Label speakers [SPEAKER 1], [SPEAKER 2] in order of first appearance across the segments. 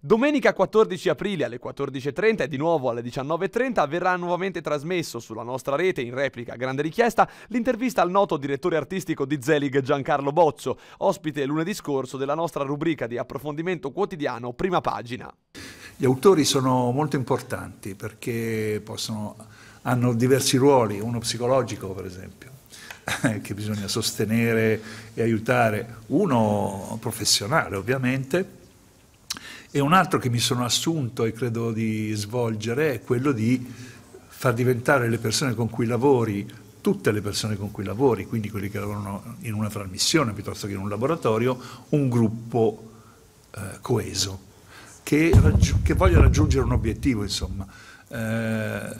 [SPEAKER 1] Domenica 14 aprile alle 14.30 e di nuovo alle 19.30 verrà nuovamente trasmesso sulla nostra rete in replica Grande Richiesta l'intervista al noto direttore artistico di Zelig Giancarlo Bozzo, ospite lunedì scorso della nostra rubrica di approfondimento quotidiano Prima Pagina.
[SPEAKER 2] Gli autori sono molto importanti perché possono, hanno diversi ruoli, uno psicologico per esempio che bisogna sostenere e aiutare, uno professionale ovviamente e un altro che mi sono assunto e credo di svolgere è quello di far diventare le persone con cui lavori, tutte le persone con cui lavori, quindi quelli che lavorano in una trasmissione piuttosto che in un laboratorio, un gruppo eh, coeso, che, che, voglia raggiungere un obiettivo, insomma. Eh,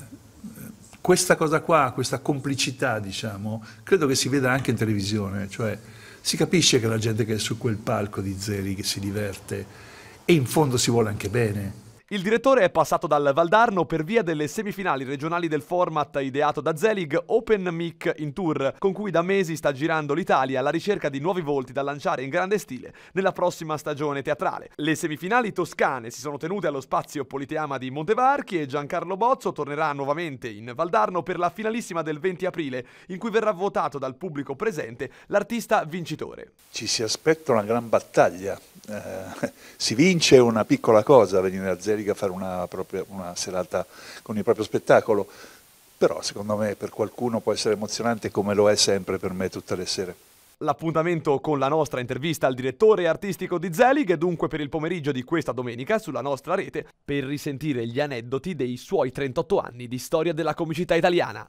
[SPEAKER 2] questa cosa qua, questa complicità, diciamo, credo che si veda anche in televisione, cioè si capisce che la gente che è su quel palco di Zeri, che si diverte, e in fondo si vuole anche bene.
[SPEAKER 1] Il direttore è passato dal Valdarno per via delle semifinali regionali del format ideato da Zelig Open Mic in Tour, con cui da mesi sta girando l'Italia alla ricerca di nuovi volti da lanciare in grande stile nella prossima stagione teatrale. Le semifinali toscane si sono tenute allo spazio Politeama di Montevarchi e Giancarlo Bozzo tornerà nuovamente in Valdarno per la finalissima del 20 aprile, in cui verrà votato dal pubblico presente l'artista
[SPEAKER 2] vincitore. Ci si aspetta una gran battaglia eh, si vince una piccola cosa venire a Zeriga a fare una, propria, una serata con il proprio spettacolo, però secondo me per qualcuno può essere emozionante come lo è sempre per me tutte le sere.
[SPEAKER 1] L'appuntamento con la nostra intervista al direttore artistico di Zelig è dunque per il pomeriggio di questa domenica sulla nostra rete per risentire gli aneddoti dei suoi 38 anni di storia della comicità italiana.